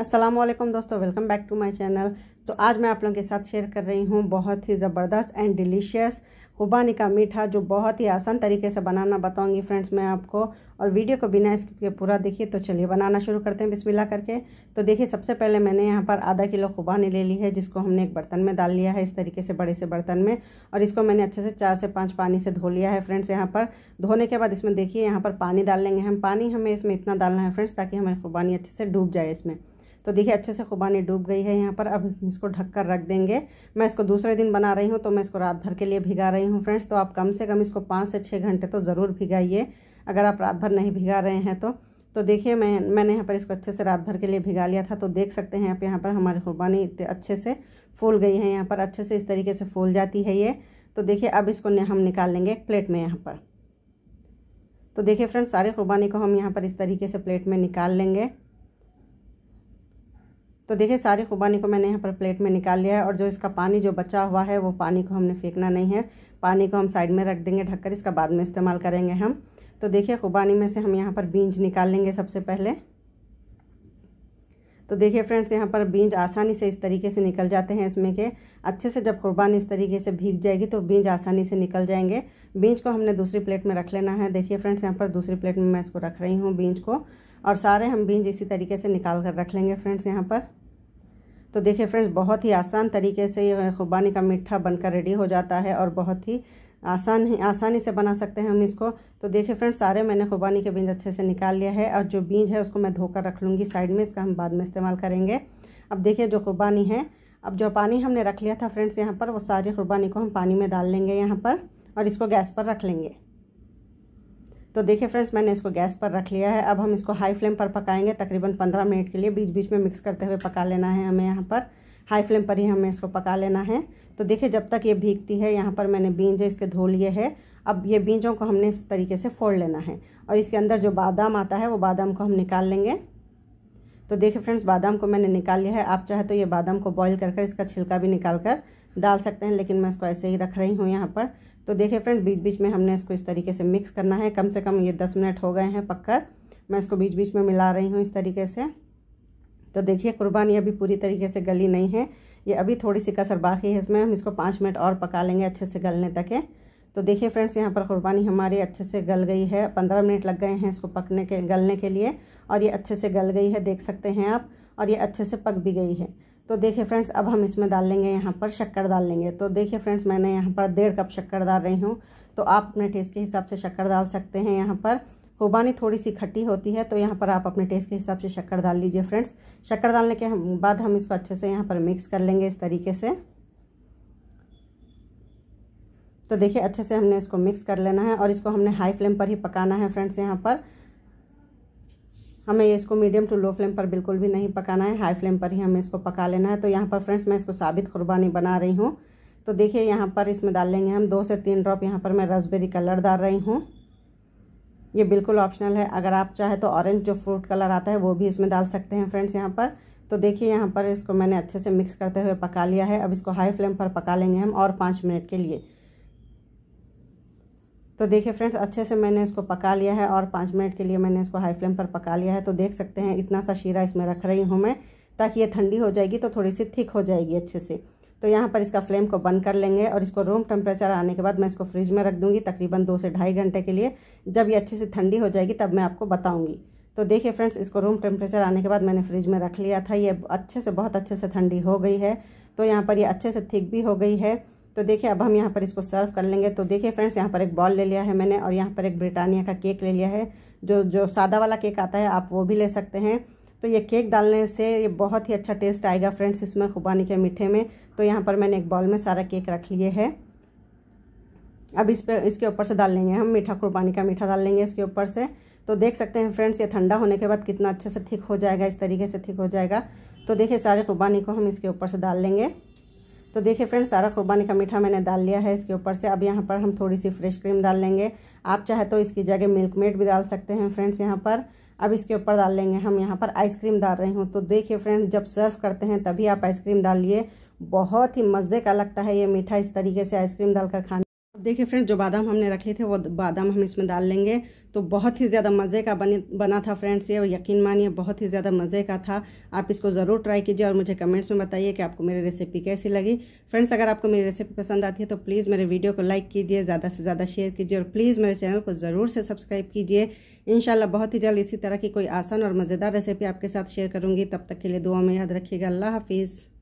असलम दोस्तों welcome back to my channel तो आज मैं आप लोगों के साथ शेयर कर रही हूँ बहुत ही ज़बरदस्त एंड डिलीशियस खुबानी का मीठा जो बहुत ही आसान तरीके से बनाना बताऊँगी फ्रेंड्स मैं आपको और वीडियो को बिना स्किप के पूरा देखिए तो चलिए बनाना शुरू करते हैं बिस्मिल्लाह करके तो देखिए सबसे पहले मैंने यहाँ पर आधा किलो खुबानी ले ली है जिसको हमने एक बर्तन में डाल लिया है इस तरीके से बड़े से बर्तन में और इसको मैंने अच्छे से चार से पाँच पानी से धो लिया है फ्रेंड्स यहाँ पर धोने के बाद इसमें देखिए यहाँ पर पानी डाल लेंगे हम पानी हमें इसमें इतना डालना है फ्रेंड्स ताकि हमारी खुबानी अच्छे से डूब जाए इसमें तो देखिए अच्छे से खुबानी डूब गई है यहाँ पर अब इसको ढक कर रख देंगे मैं इसको दूसरे दिन बना रही हूँ तो मैं इसको रात भर के लिए भिगा रही हूँ फ्रेंड्स तो आप कम से कम इसको पाँच से छः घंटे तो ज़रूर भिगाइए अगर आप रात भर नहीं भिगा रहे हैं तो तो देखिए मैं मैंने यहाँ पर इसको अच्छे से रात भर के लिए भिगा लिया था तो देख सकते हैं आप यहाँ पर हमारी खुरबानी अच्छे से फूल गई है यहाँ पर अच्छे से इस तरीके से फूल जाती है ये तो देखिए अब इसको हम निकाल लेंगे एक प्लेट में यहाँ पर तो देखिए फ्रेंड्स सारी कुर्बानी को हम यहाँ पर इस तरीके से प्लेट में निकाल लेंगे तो देखिए सारी खुबानी को मैंने यहाँ पर प्लेट में निकाल लिया है और जो इसका पानी जो बचा हुआ है वो पानी को हमने फेंकना नहीं है पानी को हम साइड में रख देंगे ढककर इसका बाद में इस्तेमाल करेंगे हम तो देखिए खुबानी में से हम यहाँ पर बीज निकाल लेंगे सबसे पहले तो देखिए फ्रेंड्स यहाँ पर बीज आसानी से इस तरीके से निकल जाते हैं इसमें के अच्छे से जब खुरबानी इस तरीके से भीग जाएगी तो बीज आसानी से निकल जाएंगे बीज को हमने दूसरी प्लेट में रख लेना है देखिए फ्रेंड्स यहाँ पर दूसरी प्लेट में मैं इसको रख रही हूँ बीज को और सारे हम बीन्स इसी तरीके से निकाल कर रख लेंगे फ्रेंड्स यहाँ पर तो देखिए फ्रेंड्स बहुत ही आसान तरीके से ये खुबानी का मीठा बनकर रेडी हो जाता है और बहुत ही आसान ही आसानी से बना सकते हैं हम इसको तो देखिए फ्रेंड्स सारे मैंने खुबानी के बीज अच्छे से निकाल लिया है और जो बीज है उसको मैं धोकर रख लूँगी साइड में इसका हम बाद में इस्तेमाल करेंगे अब देखिए जो खुबानी है अब जो पानी हमने रख लिया था फ्रेंड्स यहाँ पर वो सारी ख़ुरबानी को हम पानी में डाल लेंगे यहाँ पर और इसको गैस पर रख लेंगे तो देखिए फ्रेंड्स मैंने इसको गैस पर रख लिया है अब हम इसको हाई फ्लेम पर पकाएंगे तकरीबन पंद्रह मिनट के लिए बीच बीच में मिक्स करते हुए पका लेना है हमें यहाँ पर हाई फ्लेम पर ही हमें इसको पका लेना है तो देखिए जब तक ये भीगती है यहाँ पर मैंने बीज इसके धो लिए है अब ये बीजों को हमने इस तरीके से फोड़ लेना है और इसके अंदर जो बादाम आता है वो बादाम को हम निकाल लेंगे तो देखिए फ्रेंड्स बादाम को मैंने निकाल लिया है आप चाहे तो ये बादाम को बॉईल कर कर इसका छिलका भी निकाल कर डाल सकते हैं लेकिन मैं इसको ऐसे ही रख रही हूँ यहाँ पर तो देखिए फ्रेंड बीच बीच में हमने इसको इस तरीके से मिक्स करना है कम से कम ये दस मिनट हो गए हैं पककर मैं इसको बीच बीच में मिला रही हूँ इस तरीके से तो देखिए कुर्बानी अभी पूरी तरीके से गली नहीं है ये अभी थोड़ी सी कसर बाकी है इसमें हम इसको पाँच मिनट और पका लेंगे अच्छे से गलने तक है तो देखिए फ्रेंड्स यहाँ पर कुर्बानी हमारी अच्छे से गल गई है पंद्रह मिनट लग गए हैं इसको पकने के गलने के लिए और ये अच्छे से गल गई है देख सकते हैं आप और ये अच्छे से पक भी गई है तो देखिए फ्रेंड्स अब हम इसमें डाल लेंगे यहाँ पर शक्कर डाल लेंगे तो देखिए फ्रेंड्स मैंने यहाँ पर डेढ़ कप शक्कर डाल रही हूँ तो आप अपने टेस्ट के हिसाब से शक्कर डाल सकते हैं यहाँ पर खुबानी थोड़ी सी खट्टी होती है तो यहाँ पर आप अपने टेस्ट के हिसाब से शक्कर डाल लीजिए फ्रेंड्स शक्कर डालने के बाद हम इसको अच्छे से यहाँ पर मिक्स कर लेंगे इस तरीके से तो देखिए अच्छे से हमने इसको मिक्स कर लेना है और इसको हमने हाई फ्लेम पर ही पकाना है फ्रेंड्स यहाँ पर हमें इसको मीडियम टू लो फ्लेम पर बिल्कुल भी नहीं पकाना है हाई फ्लेम पर ही हमें इसको पका लेना है तो यहाँ पर फ्रेंड्स मैं इसको साबित कुर्बानी बना रही हूँ तो देखिए यहाँ पर इसमें डाल लेंगे हम दो से तीन ड्रॉप यहाँ पर मैं रसबेरी कलर डाल रही हूँ ये बिल्कुल ऑप्शनल है अगर आप चाहे तो ऑरेंज जो फ्रूट कलर आता है वो भी इसमें डाल सकते हैं फ्रेंड्स यहाँ पर तो देखिए यहाँ पर इसको मैंने अच्छे से मिक्स करते हुए पका लिया है अब इसको हाई फ्लेम पर पका लेंगे हम और पाँच मिनट के लिए तो देखिए फ्रेंड्स अच्छे से मैंने इसको पका लिया है और पाँच मिनट के लिए मैंने इसको हाई फ्लेम पर पका लिया है तो देख सकते हैं इतना सा शीरा इसमें रख रही हूँ मैं ताकि ये ठंडी हो जाएगी तो थोड़ी सी थिक हो जाएगी अच्छे से तो यहाँ पर इसका फ्लेम को बंद कर लेंगे और इसको रूम टेम्परेचर आने के बाद मैं इसको फ्रिज में रख दूँगी तकरीबन दो से ढाई घंटे के लिए जब ये अच्छे से ठंडी हो जाएगी तब मैं आपको बताऊँगी तो देखिए फ्रेंड्स इसको रूम टेम्परेचर आने के बाद मैंने फ्रिज में रख लिया था ये अच्छे से बहुत अच्छे से ठंडी हो गई है तो यहाँ पर ये अच्छे से थिक भी हो गई है तो देखिए अब हम यहाँ पर इसको सर्व कर लेंगे तो देखिए फ्रेंड्स यहाँ पर एक बॉल ले लिया है मैंने और यहाँ पर एक ब्रिटानिया का केक ले लिया है जो जो सादा वाला केक आता है आप वो भी ले सकते हैं तो ये केक डालने से ये बहुत ही अच्छा टेस्ट आएगा फ्रेंड्स इसमें खुबानी के मीठे में तो यहाँ पर मैंने एक बॉल में सारा केक रख लिए है अब इस पर इसके ऊपर से डाल लेंगे हम मीठा खुरबानी का मीठा डाल लेंगे इसके ऊपर से तो देख सकते हैं फ्रेंड्स ये ठंडा होने के बाद कितना अच्छे से ठीक हो जाएगा इस तरीके से ठीक हो जाएगा तो देखिए सारे खुरबानी को हम इसके ऊपर से डाल लेंगे तो देखिए फ्रेंड्स सारा कुर्बानी का मीठा मैंने डाल लिया है इसके ऊपर से अब यहाँ पर हम थोड़ी सी फ्रेश क्रीम डाल लेंगे आप चाहे तो इसकी जगह मिल्क मेड भी डाल सकते हैं फ्रेंड्स यहाँ पर अब इसके ऊपर डाल लेंगे हम यहाँ पर आइसक्रीम डाल रही हूँ तो देखिए फ्रेंड्स जब सर्व करते हैं तभी आप आइसक्रीम डालिए बहुत ही मज़े का लगता है ये मीठा इस तरीके से आइसक्रीम डालकर खाने देखिए फ्रेंड जो बादाम हमने रखे थे वो बादाम हम इसमें डाल लेंगे तो बहुत ही ज़्यादा मज़े का बने बना था फ्रेंड्स ये यकीन मानिए बहुत ही ज़्यादा मज़े का था आप इसको ज़रूर ट्राई कीजिए और मुझे कमेंट्स में बताइए कि आपको मेरी रेसिपी कैसी लगी फ्रेंड्स अगर आपको मेरी रेसिपी पसंद आती है तो प्लीज़ मेरे वीडियो को लाइक कीजिए ज़्यादा से ज़्यादा शेयर कीजिए और प्लीज़ मेरे चैनल को ज़रूर से सब्सक्राइब कीजिए इन बहुत ही जल्द इसी तरह की कोई आसान और मज़ेदार रेसिपी आपके साथ शेयर करूँगी तब तक के लिए दुआ में याद रखिएगा अल्लाह हाफिज़